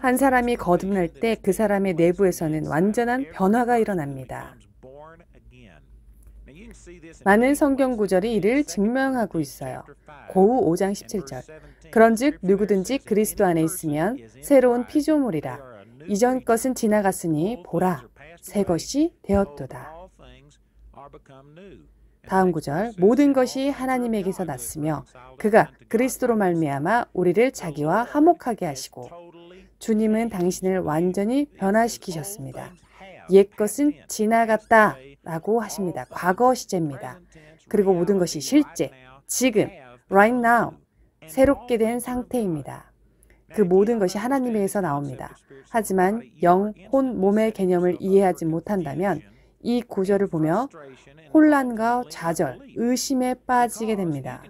한 사람이 거듭날 때 그 사람의 내부에서는 완전한 변화가 일어납니다. 많은 성경 구절이 이를 증명하고 있어요. 고우 5장 17절. 그런즉 누구든지 그리스도 안에 있으면 새로운 피조물이라. 이전 것은 지나갔으니 보라 새 것이 되었도다. 다음 구절 모든 것이 하나님에게서 났으며 그가 그리스도로 말미암아 우리를 자기와 화목하게 하시고 주님은 당신을 완전히 변화시키셨습니다. 옛 것은 지나갔다 라고 하십니다. 과거 시제입니다. 그리고 모든 것이 실제, 지금, right now, 새롭게 된 상태입니다. 그 모든 것이 하나님에게서 나옵니다. 하지만 영, 혼, 몸의 개념을 이해하지 못한다면 이 구절을 보며 혼란과 좌절, 의심에 빠지게 됩니다.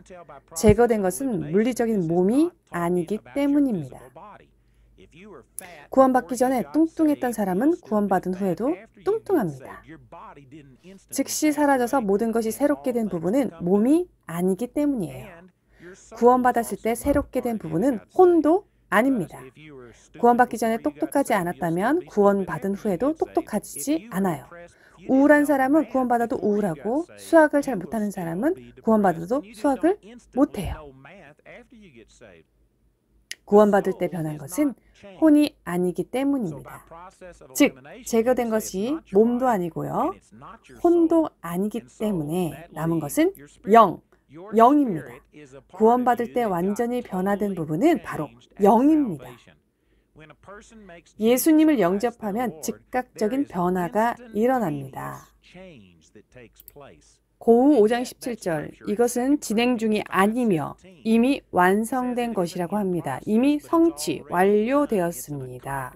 제거된 것은 물리적인 몸이 아니기 때문입니다. 구원받기 전에 뚱뚱했던 사람은 구원받은 후에도 뚱뚱합니다. 즉시 사라져서 모든 것이 새롭게 된 부분은 몸이 아니기 때문이에요. 구원받았을 때 새롭게 된 부분은 혼도 아닙니다. 구원받기 전에 똑똑하지 않았다면 구원받은 후에도 똑똑하지 않아요. 우울한 사람은 구원받아도 우울하고 수학을 잘 못하는 사람은 구원받아도 수학을 못해요. 구원받을 때 변한 것은 혼이 아니기 때문입니다. 즉, 제거된 것이 몸도 아니고요. 혼도 아니기 때문에 남은 것은 영, 영입니다. 구원받을 때 완전히 변화된 부분은 바로 영입니다. 예수님을 영접하면 즉각적인 변화가 일어납니다. 고우 5장 17절 이것은 진행 중이 아니며 이미 완성된 것이라고 합니다. 이미 성취 완료되었습니다.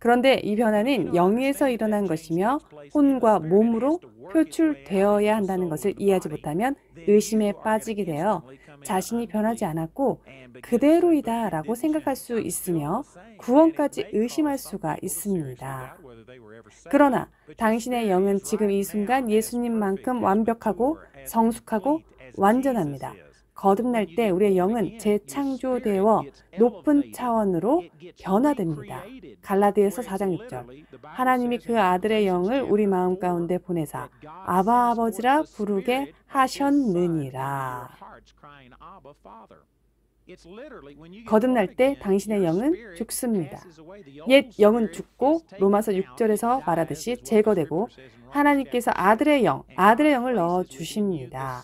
그런데 이 변화는 영에서 일어난 것이며 혼과 몸으로 표출되어야 한다는 것을 이해하지 못하면 의심에 빠지게 되어 자신이 변하지 않았고 그대로이다 라고 생각할 수 있으며 구원까지 의심할 수가 있습니다. 그러나 당신의 영은 지금 이 순간 예수님만큼 완벽하고 성숙하고 완전합니다. 거듭날 때 우리의 영은 재창조되어 높은 차원으로 변화됩니다. 갈라디에서 4장 6절. 하나님이 그 아들의 영을 우리 마음 가운데 보내사 아바 아버지라 부르게 하셨느니라. 거듭날 때 당신의 영은 죽습니다. 옛 영은 죽고 로마서 6절에서 말하듯이 제거되고 하나님께서 아들의 영, 아들의 영을 넣어 주십니다.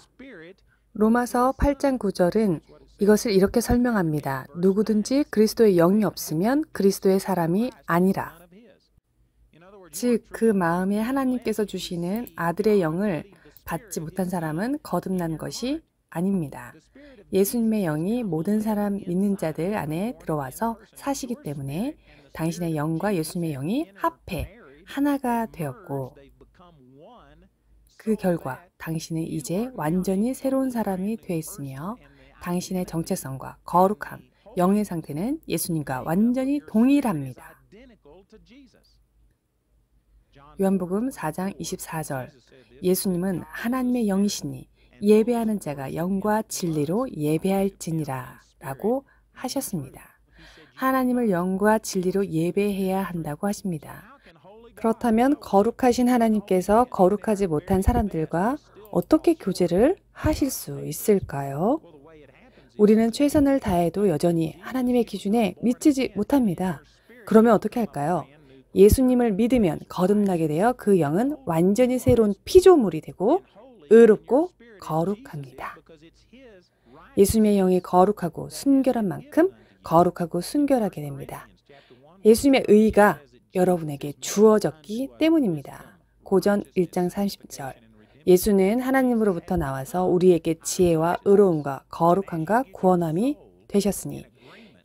로마서 8장 9절은 이것을 이렇게 설명합니다. 누구든지 그리스도의 영이 없으면 그리스도의 사람이 아니라. 즉, 그 마음에 하나님께서 주시는 아들의 영을 받지 못한 사람은 거듭난 것이 아닙니다. 예수님의 영이 모든 사람 믿는 자들 안에 들어와서 사시기 때문에 당신의 영과 예수님의 영이 합해 하나가 되었고 그 결과 당신은 이제 완전히 새로운 사람이 되어 있으며 당신의 정체성과 거룩함, 영의 상태는 예수님과 완전히 동일합니다. 요한복음 4장 24절 예수님은 하나님의 영이시니 예배하는 자가 영과 진리로 예배할지니라 라고 하셨습니다. 하나님을 영과 진리로 예배해야 한다고 하십니다. 그렇다면 거룩하신 하나님께서 거룩하지 못한 사람들과 어떻게 교제를 하실 수 있을까요? 우리는 최선을 다해도 여전히 하나님의 기준에 미치지 못합니다. 그러면 어떻게 할까요? 예수님을 믿으면 거듭나게 되어 그 영은 완전히 새로운 피조물이 되고 의롭고 거룩합니다. 예수님의 영이 거룩하고 순결한 만큼 거룩하고 순결하게 됩니다. 예수님의 의가 여러분에게 주어졌기 때문입니다. 고전 1장 30절. 예수는 하나님으로부터 나와서 우리에게 지혜와 의로움과 거룩함과 구원함이 되셨으니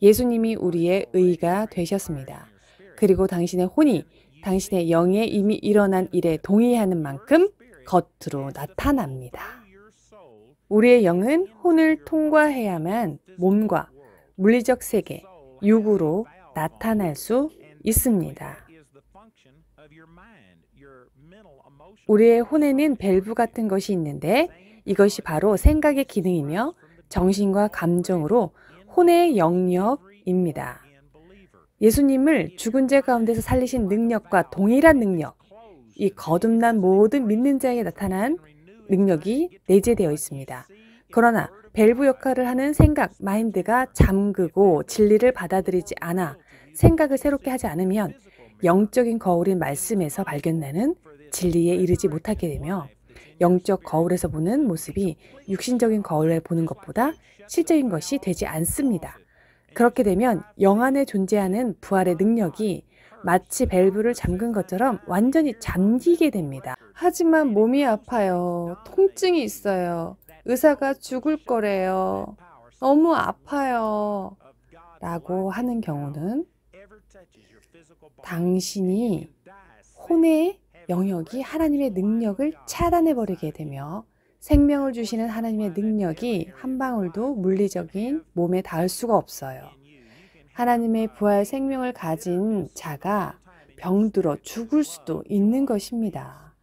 예수님이 우리의 의가 되셨습니다. 그리고 당신의 혼이 당신의 영에 이미 일어난 일에 동의하는 만큼 겉으로 나타납니다. 우리의 영은 혼을 통과해야만 몸과 물리적 세계, 육으로 나타날 수 있습니다. 우리의 혼에는 밸브 같은 것이 있는데 이것이 바로 생각의 기능이며 정신과 감정으로 혼의 영역입니다. 예수님을 죽은 자 가운데서 살리신 능력과 동일한 능력, 이 거듭난 모든 믿는 자에게 나타난 능력이 내재되어 있습니다. 그러나 밸브 역할을 하는 생각, 마인드가 잠그고 진리를 받아들이지 않아 생각을 새롭게 하지 않으면 영적인 거울인 말씀에서 발견되는 진리에 이르지 못하게 되며 영적 거울에서 보는 모습이 육신적인 거울에 보는 것보다 실적인 것이 되지 않습니다. 그렇게 되면 영 안에 존재하는 부활의 능력이 마치 밸브를 잠근 것처럼 완전히 잠기게 됩니다. 하지만 몸이 아파요. 통증이 있어요. 의사가 죽을 거래요. 너무 아파요. 라고 하는 경우는 당신이 혼의 영역이 하나님의 능력을 차단해버리게 되며 생명을 주시는 하나님의 능력이 한 방울도 물리적인 몸에 닿을 수가 없어요. 하나님의 부활 생명을 가진 자가 병들어 죽을 수도 있는 것입니다.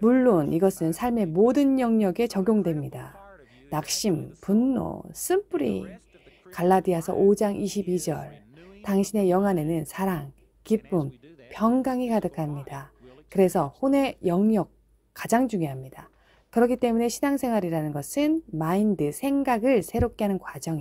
물론 이것은 삶의 모든 영역에 적용됩니다. 낙심, 분노, 쓴뿌리. 갈라디아서 5장 22절. 당신의 영 안에는 사랑, 기쁨, 평강이 가득합니다. 그래서 혼의 영역 가장 중요합니다. 그렇기 때문에 신앙생활이라는 것은 마인드, 생각을 새롭게 하는 과정입니다.